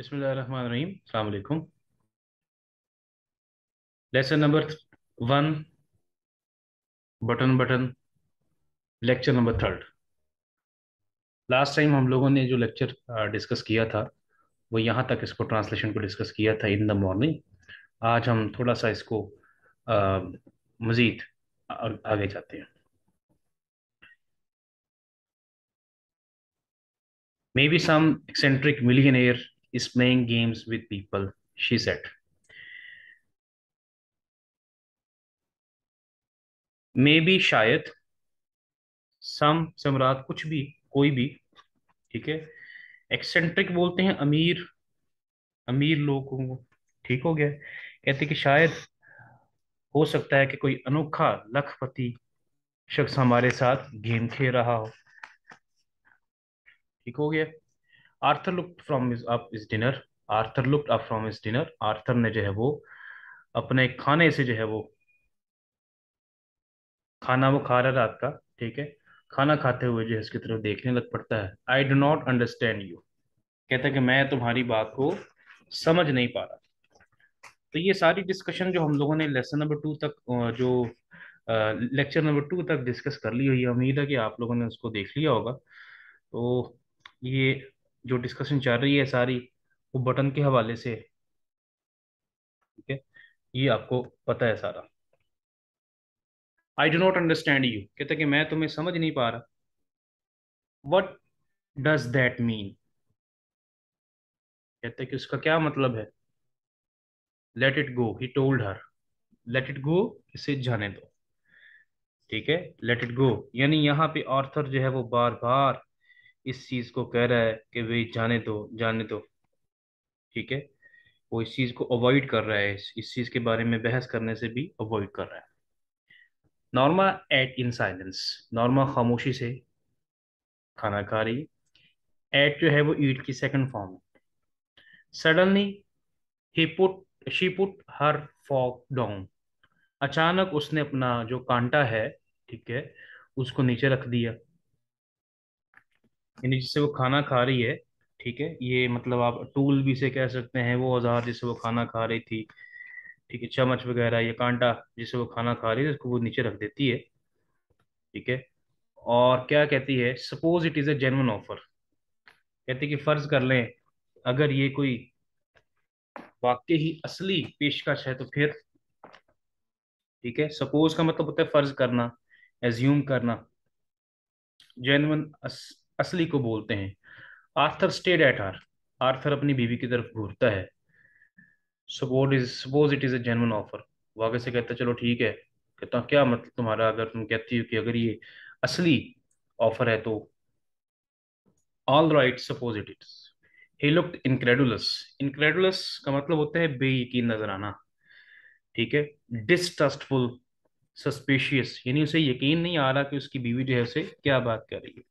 बिस्मिल्लाहिर्रहमानिर्रहीम lesson number button lecture number third last time हम लोगों ने जो लेक्चर डिस्कस किया था वो यहाँ तक इसको ट्रांसलेशन को डिस्कस किया था इन द मॉर्निंग आज हम थोड़ा सा इसको मज़ीद आगे जाते हैं maybe some eccentric millionaire is playing games with people, she said. maybe shayad some samrat kuch bhi koi bhi theek hai eccentric bolte hain ameer ameer अमीर लोगों को ठीक हो गया कहते कि शायद हो सकता है कि कोई अनोखा लखपति शख्स हमारे साथ गेम खेल रहा हो ठीक हो गया Arthur look from up is dinner Arthur look up from is dinner Arthur ने जो है वो अपने खाने से जो है वो खाना वो खा रहा रात का ठीक है खाना खाते हुए जो है उसकी तरफ देखने लग पड़ता है I do not understand you कहता है कि मैं तुम्हारी बात को समझ नहीं पा रहा तो ये सारी डिस्कशन जो हम लोगों ने लेसन नंबर टू तक जो लेक्चर नंबर टू तक डिस्कस कर ली हुई है उम्मीद है कि आप लोगों ने उसको देख लिया होगा तो ये जो डिस्कशन चल रही है सारी वो बटन के हवाले से है ठीक है ये आपको पता है सारा I do not understand you कहते कि मैं तुम्हें समझ नहीं पा रहा वट डज दैट मीन कहते कि उसका क्या मतलब है let it go he told her let it go इसे जाने दो ठीक है लेट इट गो यानी यहाँ पे ऑर्थर जो है वो बार बार इस चीज को कह रहा है कि भाई जाने दो जाने दो ठीक है वो इस चीज को अवॉइड कर रहा है इस, इस चीज के बारे में बहस करने से भी अवॉइड कर रहा है Norma ate in silence Norma खामोशी से खाना खा रही है एट जो है वो ईट की सेकंड फॉर्म है suddenly he put she put her fork down अचानक उसने अपना जो कांटा है ठीक है उसको नीचे रख दिया यानी जिससे वो खाना खा रही है ठीक है ये मतलब आप टूल भी से कह सकते हैं वो औजार जिससे वो खाना खा रही थी ठीक है चम्मच वगैरह या कांटा जिससे वो खाना खा रही है उसको वो नीचे रख देती है ठीक है और क्या कहती है suppose it is a genuine offer कहती है कि फर्ज कर लें अगर ये कोई वाक्य ही असली पेशकश है तो फिर ठीक है सपोज का मतलब होता है फर्ज करना एज्यूम करना जेनवन असली को बोलते हैं Arthur stared at her Arthur अपनी बीवी की तरफ घूरता है suppose is suppose it is a genuine offer वो आगे से कहता चलो ठीक है कहता क्या मतलब तुम्हारा अगर तुम कहती हो कि अगर ये असली ऑफर है तो all right suppose it is he look incredulous incredulous का मतलब होता है बेयकीन नजर आना ठीक है डिस्टस्टफुल सस्पिशियस यानी उसे यकीन नहीं आ रहा कि उसकी बीवी जो है उसे क्या बात कर रही है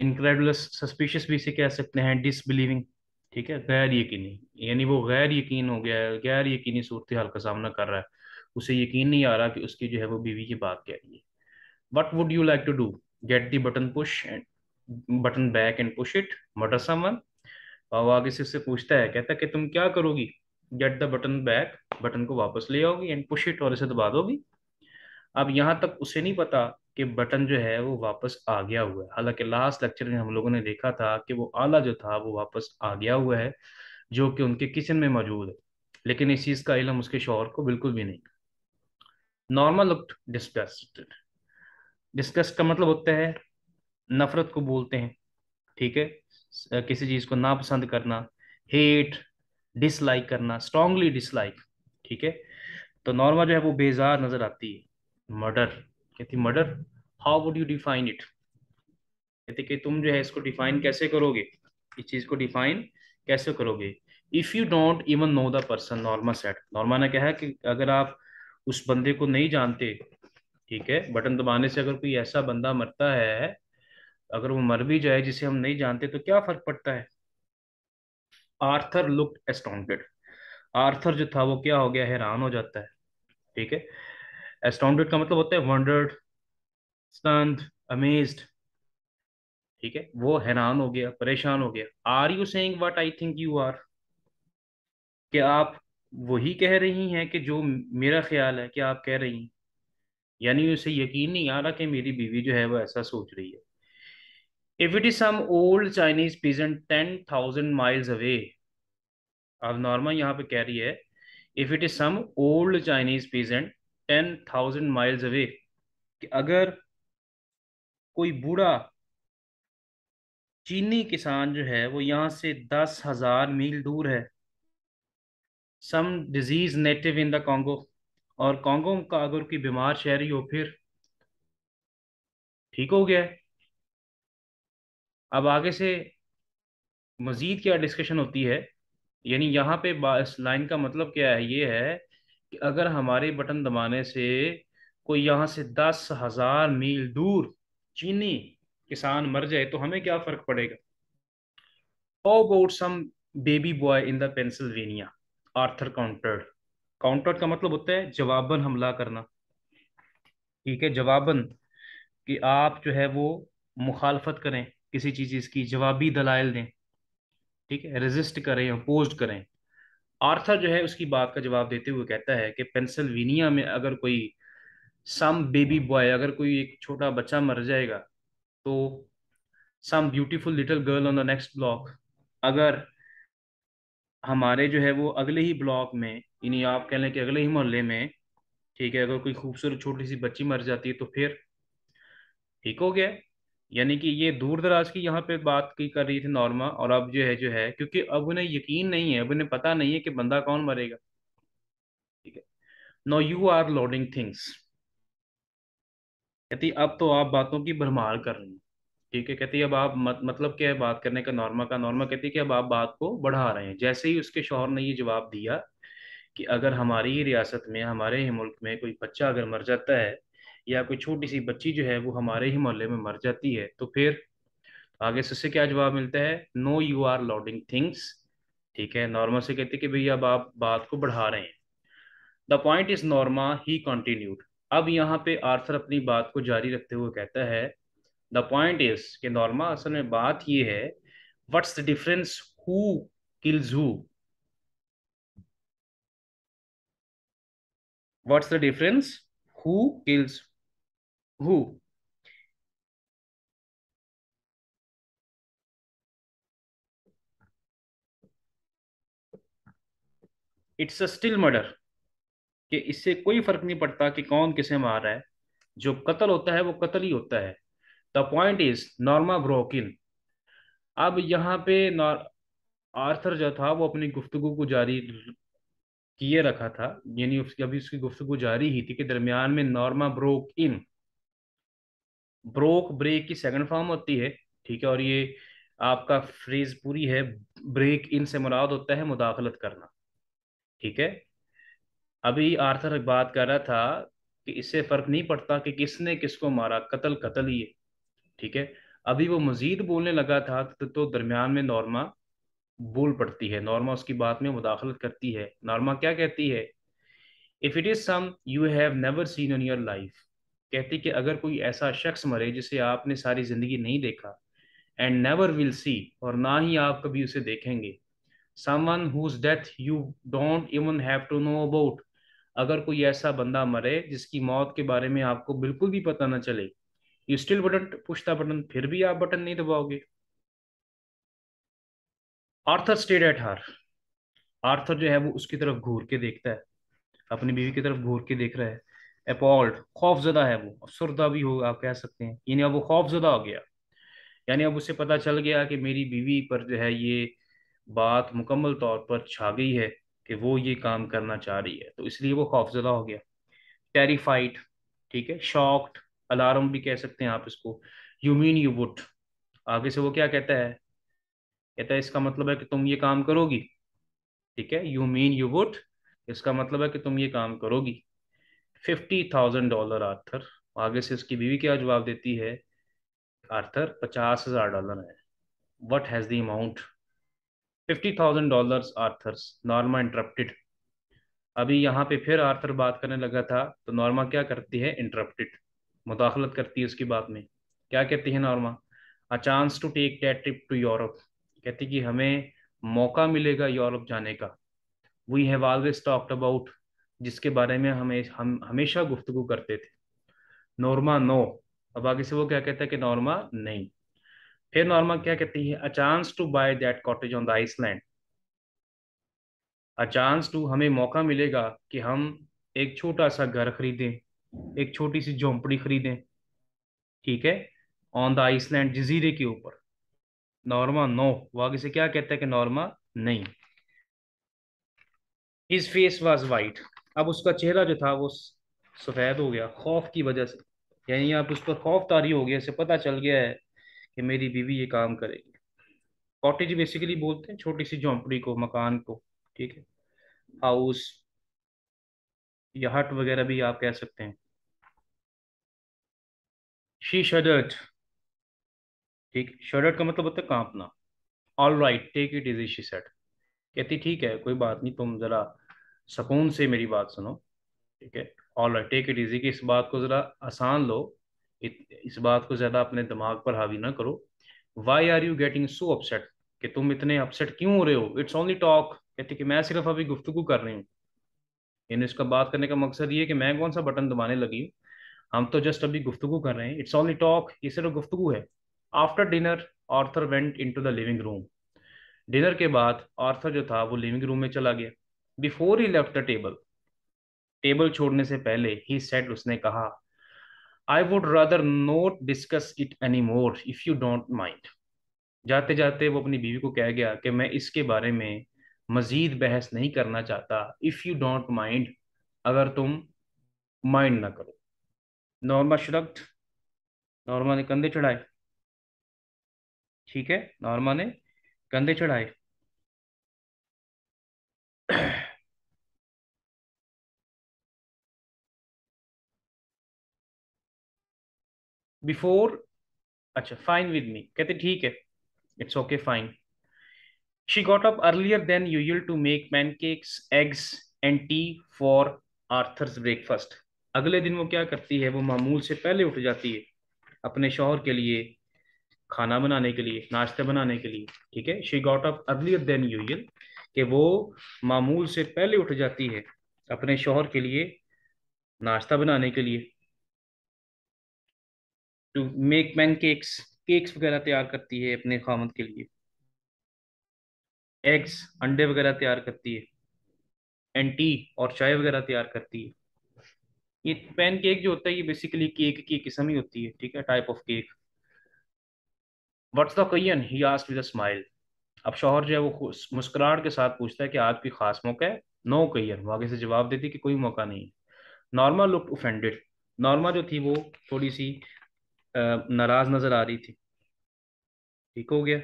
इनक्रेडुलस सस्पिशियस भी इसे कह सकते हैं डिसबिलीविंग ठीक है गैर यकीनी यानी वो गैर यकीन हो गया है गैर यकीनी सूरत हाल का सामना कर रहा है उसे यकीन नहीं आ रहा कि उसकी जो है वो बीवी की बात कह रही है what would you like to do get the button push and button back and push it murder someone और आगे से उससे पूछता है कहता है कि तुम क्या करोगी get the button back button को वापस ले आओगी एंड पुश इट और इसे दबा दोगी अब यहाँ तक उसे नहीं पता कि बटन जो है वो वापस आ गया हुआ है हालांकि लास्ट लेक्चर में हम लोगों ने देखा था कि वो आला जो था वो वापस आ गया हुआ है जो कि उनके किचन में मौजूद है लेकिन इस चीज़ का इलम उसके शोहर को बिल्कुल भी नहीं नॉर्मल लुक डिस्कस का मतलब होता है नफरत को बोलते हैं ठीक है किसी चीज़ को नापसंद करना हेट डिसलाइक करना स्ट्रांगली डिसलाइक ठीक है तो नॉर्मल जो है वो बेजार नज़र आती है मर्डर कहती murder how would you define it कहते कि तुम जो है इसको डिफाइन कैसे करोगे इस चीज़ को डिफाइन कैसे करोगे if you don't even know the person Norma said Norma ने कहा है कि अगर आप उस बंदे को नहीं जानते ठीक है बटन दबाने से अगर कोई ऐसा बंदा मरता है अगर वो मर भी जाए जिसे हम नहीं जानते तो क्या फर्क पड़ता है आर्थर लुक एस्टॉन्टेड आर्थर जो था वो क्या हो गया हैरान हो जाता है ठीक है एस्टॉन्डेड का मतलब होता है वंडर्ड स्टंड अमेज्ड ठीक है वो हैरान हो गया परेशान हो गया are you saying what I think you are कि आप वही कह रही हैं कि जो मेरा ख्याल है कि आप कह रही हैं यानी उसे यकीन नहीं आ रहा कि मेरी बीवी जो है वो ऐसा सोच रही है if it is some old Chinese peasant ten thousand miles away अब नॉर्मल यहाँ पे कह रही है if it is some old Chinese peasant ten thousand miles away कि अगर कोई बूढ़ा चीनी किसान जो है वो यहाँ से दस हजार मील दूर है some disease native in the Congo और कांगो का अगर कोई बीमार शहरी हो फिर ठीक हो गया अब आगे से मज़ीद क्या डिस्कशन होती है यानी यहाँ पे इस लाइन का मतलब क्या है ये है कि अगर हमारे बटन दबाने से कोई यहाँ से दस हजार मील दूर चीनी किसान मर जाए तो हमें क्या फर्क पड़ेगा how about some baby boy in the Pennsylvania Arthur countered countered का मतलब होता है जवाबन हमला करना ठीक है जवाबन कि आप जो है वो मुखालफत करें किसी चीज़ की जवाबी दलाइल दें ठीक है रेजिस्ट करें अपोज करें आर्थर जो है उसकी बात का जवाब देते हुए कहता है कि पेंसिल्वेनिया में अगर कोई सम बेबी बॉय अगर कोई एक छोटा बच्चा मर जाएगा तो some beautiful little girl on the next block अगर हमारे जो है वो अगले ही ब्लॉक में यानी आप कह लें कि अगले ही मोहल्ले में ठीक है अगर कोई खूबसूरत छोटी सी बच्ची मर जाती है तो फिर ठीक हो गया यानी कि ये दूर दराज की यहाँ पे बात की कर रही थी नॉर्मा और अब जो है जो है क्योंकि अब उन्हें यकीन नहीं है अब उन्हें पता नहीं है कि बंदा कौन मरेगा ठीक है no you are loading things कहती अब तो आप बातों की भरमार कर रही हैं ठीक है कहती अब आप मत, मतलब क्या है बात करने का नॉर्मा का नॉर्मा कहती है कि अब आप बात को बढ़ा रहे हैं जैसे ही उसके शोहर ने ये जवाब दिया कि अगर हमारी ही रियासत में हमारे ही मुल्क में कोई बच्चा अगर मर जाता है या कोई छोटी सी बच्ची जो है वो हमारे ही मोहल्ले में मर जाती है तो फिर आगे से उससे क्या जवाब मिलता है no you are loading things ठीक है नॉर्मा से कहते कि भैया अब आप बात को बढ़ा रहे हैं the point is Norma he continued अब यहाँ पे आर्थर अपनी बात को जारी रखते हुए कहता है द पॉइंट इज कि नॉर्मा असल में बात ये है what's the difference who kills who what's the difference who kills who it's a still murder कि इससे कोई फर्क नहीं पड़ता कि कौन किसे मार रहा है जो कत्ल होता है वो कत्ल ही होता है the point is Norma broke in अब यहां पे आर्थर जो था वो अपनी गुफ्तगु को जारी किए रखा था यानी उसकी अभी उसकी गुफ्तगु जारी ही थी कि दरमियान में Norma broke in broke break की सेकंड फॉर्म होती है ठीक है और ये आपका फ्रेज पूरी है ब्रेक इन से मुराद होता है मुदाखलत करना ठीक है अभी आर्थर बात कर रहा था कि इससे फर्क नहीं पड़ता कि किसने किसको मारा कत्ल कत्ल ही है ठीक है अभी वो मजीद बोलने लगा था तो, तो दरमियान में नॉर्मा बोल पड़ती है नॉर्मा उसकी बात में मुदाखलत करती है नॉर्मा क्या कहती है if it is some you have never seen in your life कहती कि अगर कोई ऐसा शख्स मरे जिसे आपने सारी जिंदगी नहीं देखा एंड नेवर विल सी और ना ही आप कभी उसे देखेंगे someone whose death you don't even have to know about अगर कोई ऐसा बंदा मरे जिसकी मौत के बारे में आपको बिल्कुल भी पता ना चले you still button push the button फिर भी आप बटन नहीं दबाओगे Arthur stared at her Arthur जो है वो उसकी तरफ घूर के देखता है अपनी बीवी की तरफ घूर के देख रहा है अपॉल्ड खौफजदा है वो अफसरदा भी होगा आप कह सकते हैं यानी अब वो खौफजदा हो गया यानी अब उसे पता चल गया कि मेरी बीवी पर जो है ये बात मुकम्मल तौर पर छा गई है कि वो ये काम करना चाह रही है तो इसलिए वो खौफजदा हो गया टेरिफाइड ठीक है शॉक्ड अलार्म भी कह सकते हैं आप इसको यू मीन यू वुड आगे से वो क्या कहता है कहता है इसका मतलब है कि तुम ये काम करोगी ठीक है यू मीन यू वुड इसका मतलब है कि तुम ये काम करोगी फिफ्टी थाउजेंड डॉलर आर्थर आगे से उसकी बीवी क्या जवाब देती है आर्थर पचास हजार डॉलर है what has the amount fifty thousand dollar Arthur Norma interrupted अभी यहाँ पे फिर आर्थर बात करने लगा था तो नॉर्मा क्या करती है इंटरप्टेड मुदाखलत करती है उसकी बात में क्या कहती है Norma a chance to take that trip to Europe कहती कि हमें मौका मिलेगा यूरोप जाने का we have always talked about जिसके बारे में हमें हम हमेशा गुफ्तगु करते थे नॉर्मा नो अब आगे से वो क्या कहता है कि नॉर्मा नहीं फिर नॉर्मा क्या कहती है a chance to buy that cottage on the island a to हमें मौका मिलेगा कि हम एक छोटा सा घर खरीदें एक छोटी सी झोंपड़ी खरीदें ठीक है ऑन द आइसलैंड जजीरे के ऊपर नॉर्मा नो वो आगे से क्या कहता है कि नॉर्मा नहीं his face was white अब उसका चेहरा जो था वो सफ़ेद हो गया खौफ की वजह से यानी आप उस पर खौफ तारी हो गया इसे पता चल गया है कि मेरी बीवी ये काम करेगी कॉटेज बेसिकली बोलते हैं छोटी सी झोंपड़ी को मकान को ठीक है हाउस या हट वगैरह भी आप कह सकते हैं शी शडर्ट ठीक शडर्ट का मतलब होता है कांपना all right take it is she said कहती ठीक है कोई बात नहीं तुम जरा सुकून से मेरी बात सुनो ठीक है राइट टेक इट इजी कि इस बात को ज़रा आसान लो इस बात को ज़्यादा अपने दिमाग पर हावी ना करो why are you getting so upset कि तुम इतने अपसेट क्यों हो रहे हो इट्स ओनली टॉक कहते कि मैं सिर्फ अभी गुफ्तु कर रही हूँ यानी इसका बात करने का मकसद ये कि मैं कौन सा बटन दबाने लगी हूँ हम तो जस्ट अभी गुफ्तु कर रहे हैं इट्स ओनली टॉक ये सिर्फ गुफ्तु है after dinner Arthur went in to the living room dinner के बाद आर्थर जो था वो लिविंग रूम में चला गया before he left the table table छोड़ने से पहले ही सेट उसने कहा I would rather not discuss it any more if you don't mind जाते जाते वो अपनी बीवी को कह गया कि मैं इसके बारे में मजीद बहस नहीं करना चाहता इफ यू डोंट माइंड अगर तुम माइंड ना करो नॉर्मा शरक्त नॉर्मा ने कंधे चढ़ाए ठीक है नॉर्मा ने कंधे चढ़ाए बिफोर अच्छा फाइन विद मी कहते ठीक है it's okay fine she got up earlier than usual to make cakes eggs and tea for Arthur's breakfast अगले दिन वो क्या करती है वो मामूल से पहले उठ जाती है अपने शोहर के लिए खाना बनाने के लिए नाश्ता बनाने के लिए ठीक है she got up earlier than usual कि वो मामूल से पहले उठ जाती है अपने शोहर के लिए नाश्ता बनाने के लिए to make pancakes cakes वगैरह तैयार करती है अपने खामत के लिए एग्स अंडे वगैरह तैयार करती है एंड टी और चाय वगैरह तैयार करती है ये पैन केक जो होता है ये बेसिकली केक की किस्म ही होती है ठीक है type of cake what's the occasion he asked with a smile अब शोहर जो है वो मुस्कुराहट के साथ पूछता है कि आज कोई खास मौका है नो कयन वो आगे से जवाब देती कि कोई मौका नहीं है नॉर्मा लुक ऑफेंडेड नॉर्मा जो थी वो थोड़ी सी नाराज नजर आ रही थी ठीक हो गया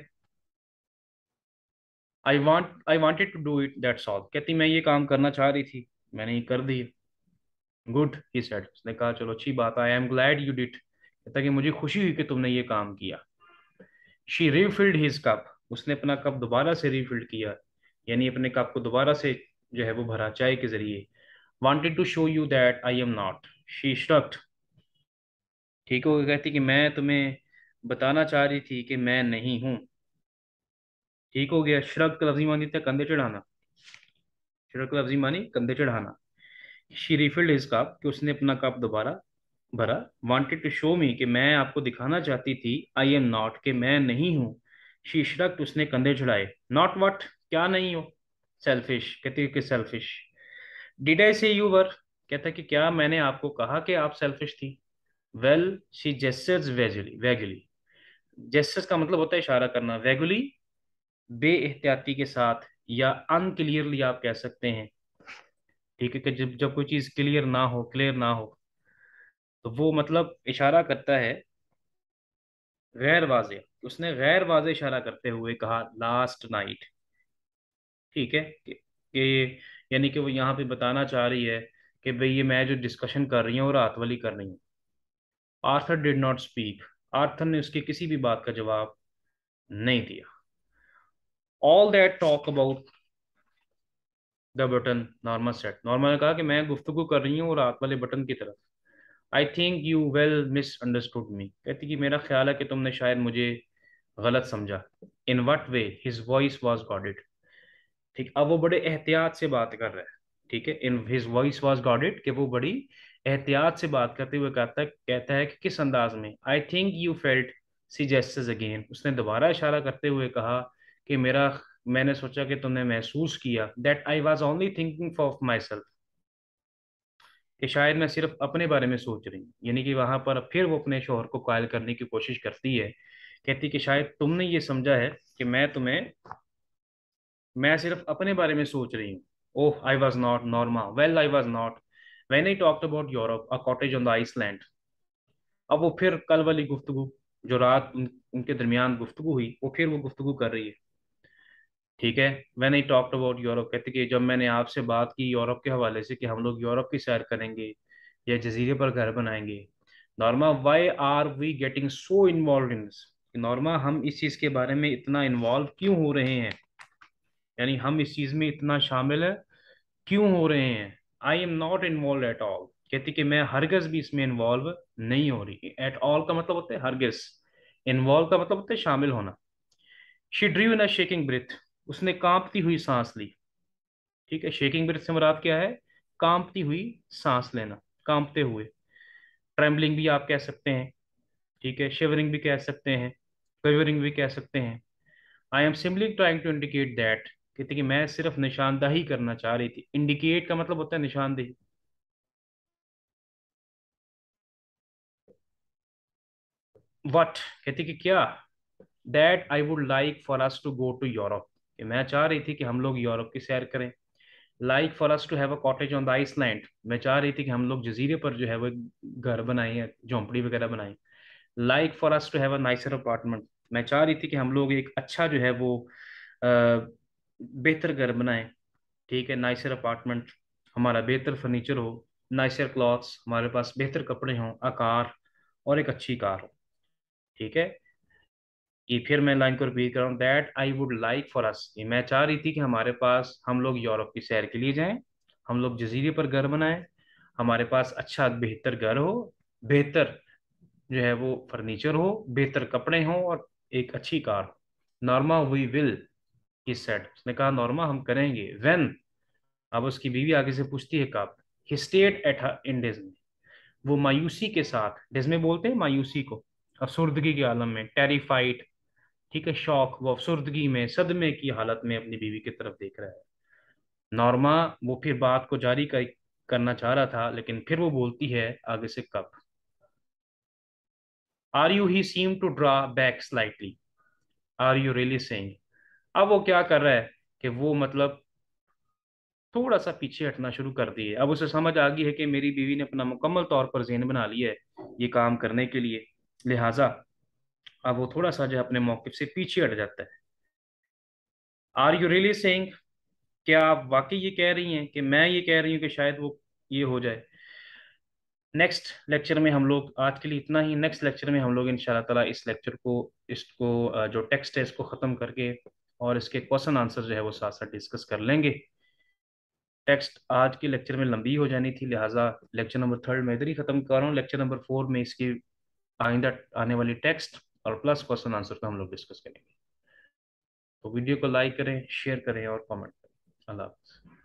I want I wanted to do it that's all कहती मैं ये काम करना चाह रही थी मैंने ये कर दिया गुड ही सेड उसने कहा चलो अच्छी बात I am glad you did कहता कि मुझे खुशी हुई कि तुमने ये काम किया शी रीफिल्ड हिज कप उसने अपना कप दोबारा से रीफिल किया यानी अपने कप को दोबारा से जो है वो भरा चाय के जरिए wanted to show you that I am not she struck ठीक है वो कहती कि मैं तुम्हें बताना चाह रही थी कि मैं नहीं हूँ ठीक हो गया श्रग का लफ्जी मानी था कंधे चढ़ाना श्रग का लफ्जी मानी कंधे चढ़ाना शी रिफिल्ड हिज कप कि उसने अपना कप दोबारा भरा वॉन्टेड टू शो मी कि मैं आपको दिखाना चाहती थी आई एम नॉट कि मैं नहीं हूँ शी श्रक्ट उसने कंधे चढ़ाए नॉट वट क्या नहीं हो सेल्फिश कहती कि सेल्फिश डिड आई से यू वर कहता कि क्या मैंने आपको कहा कि आप सेल्फिश थी well she gestures vaguely vaguely gestures का मतलब होता है इशारा करना वेगुली बे एहतियाती के साथ या अनक्लियरली आप कह सकते हैं ठीक है कि जब जब कोई चीज़ क्लियर ना हो क्लियर ना हो तो वो मतलब इशारा करता है गैर वाज उसने गैर वाज इशारा करते हुए कहा लास्ट नाइट ठीक है कि, यानी कि वो यहाँ पे बताना चाह रही है कि भाई ये मैं जो डिस्कशन कर रही हूँ रात वाली कर रही हूँ Arthur did not speak Arthur ने उसके किसी भी बात का जवाब नहीं दिया all that talk about the button Norma said Norma ने कहा कि मैं गुफ्तगु कर रही हूँ रात वाले बटन की तरफ I think you well misunderstood me कहती कि मेरा ख्याल है कि तुमने शायद मुझे गलत समझा in what way his voice was goaded ठीक अब वो बड़े एहतियात से बात कर रहे हैं ठीक है in his voice was goaded कि वो बड़ी एहतियात से बात करते हुए कहता है कहता है कि किस अंदाज में I think you felt see again उसने दोबारा इशारा करते हुए कहा कि मेरा मैंने सोचा कि तुमने महसूस किया that I was only thinking for myself कि शायद मैं सिर्फ अपने बारे में सोच रही हूँ यानी कि वहाँ पर फिर वो अपने शोहर को कायल करने की कोशिश करती है कहती कि शायद तुमने ये समझा है कि मैं तुम्हें मैं सिर्फ अपने बारे में सोच रही हूँ oh I was not Norma well I was not when I talked about Europe a cottage on the island अब वो फिर कल वाली गुफ्तगु जो रात उन, उनके दरमियान गुफ्तगु हुई वो फिर वो गुफ्तगु कर रही है ठीक है when I talked about Europe कहते कि जब मैंने आपसे बात की यूरोप के हवाले से कि हम लोग यूरोप की सैर करेंगे या जजीरे पर घर बनाएंगे Norma why are we getting so involve in this Norma हम इस चीज़ के बारे में इतना इन्वॉल्व क्यों हो रहे हैं यानी हम इस चीज़ में इतना शामिल है क्यों हो रहे हैं I am not involve at all कहती कि मैं हरगज भी इसमें इन्वॉल्व नहीं हो रही एट ऑल का मतलब होता है हरगज इन्वॉल्व का मतलब होता है शामिल होना she drew in a shaking breath उसने कांपती हुई सांस ली ठीक है शेकिंग ब्रिथ से मुराद क्या है कांपती हुई सांस लेना कांपते हुए ट्रेम्बलिंग भी आप कह सकते हैं ठीक है शिवरिंग भी कह सकते हैं क्विवरिंग भी कह सकते हैं I am simply trying to indicate that कहते कि मैं सिर्फ निशानदाही करना चाह रही थी इंडिकेट का मतलब होता है निशानदेही वट कहती कि क्या that I would like for us to go to Europe मैं चाह रही थी कि हम लोग यूरोप की सैर करें like for us to have a cottage on the island मैं चाह रही थी कि हम लोग जजीरे पर जो है वो घर बनाए झोंपड़ी वगैरह बनाए like for us to have a nicer apartment मैं चाह रही थी कि हम लोग एक अच्छा जो है वो बेहतर घर बनाए ठीक है नाइसर अपार्टमेंट हमारा बेहतर फर्नीचर हो नाइसर क्लॉथ्स हमारे पास बेहतर कपड़े हों आकार और एक अच्छी कार हो ठीक है ये फिर मैं लाइन को रिपीट कर रहा हूँ that I would like for us ये मैं चाह रही थी कि हमारे पास हम लोग यूरोप की सैर के लिए जाएं हम लोग जजीरे पर घर बनाएं हमारे पास अच्छा बेहतर घर हो बेहतर जो है वो फर्नीचर हो बेहतर कपड़े हों और एक अच्छी कार हो Norma we will he set उसने कहा नॉर्मा हम करेंगे वेन अब उसकी बीवी आगे से पूछती है कब he state at in Disney वो मायूसी के साथ डिजमे बोलते हैं मायूसी को अफसुर्दगी के आलम में टेरिफाइड ठीक है शौक वो अफसुर्दगी में सदमे की हालत में अपनी बीवी की तरफ देख रहा है नॉर्मा वो फिर बात को जारी कर, करना चाह रहा था लेकिन फिर वो बोलती है आगे से कब are you he seem to draw back slightly are you really saying अब वो क्या कर रहा है कि वो मतलब थोड़ा सा पीछे हटना शुरू कर दिए अब उसे समझ आ गई है कि मेरी बीवी ने अपना मुकम्मल तौर पर जेन बना लिया है ये काम करने के लिए लिहाजा अब वो थोड़ा सा जो अपने मौके से पीछे हट जाता है आर यू रियली सेंग क्या आप वाकई ये कह रही हैं कि मैं ये कह रही हूँ कि शायद वो ये हो जाए नेक्स्ट लेक्चर में हम लोग आज के लिए इतना ही नेक्स्ट लेक्चर में हम लोग इन शाह इस लेक्चर को इसको जो टेक्स्ट है इसको ख़त्म करके और इसके क्वेश्चन आंसर जो है वो साथ साथ डिस्कस कर लेंगे टेक्स्ट आज के लेक्चर में लंबी हो जानी थी लिहाजा लेक्चर नंबर थर्ड में इधर ही खत्म कर रहा हूँ लेक्चर नंबर फोर में इसकी आइंदा आने वाली टेक्स्ट और प्लस क्वेश्चन आंसर का हम लोग डिस्कस करेंगे तो वीडियो को लाइक करें शेयर करें और कॉमेंट करें अल्लाह हाफ़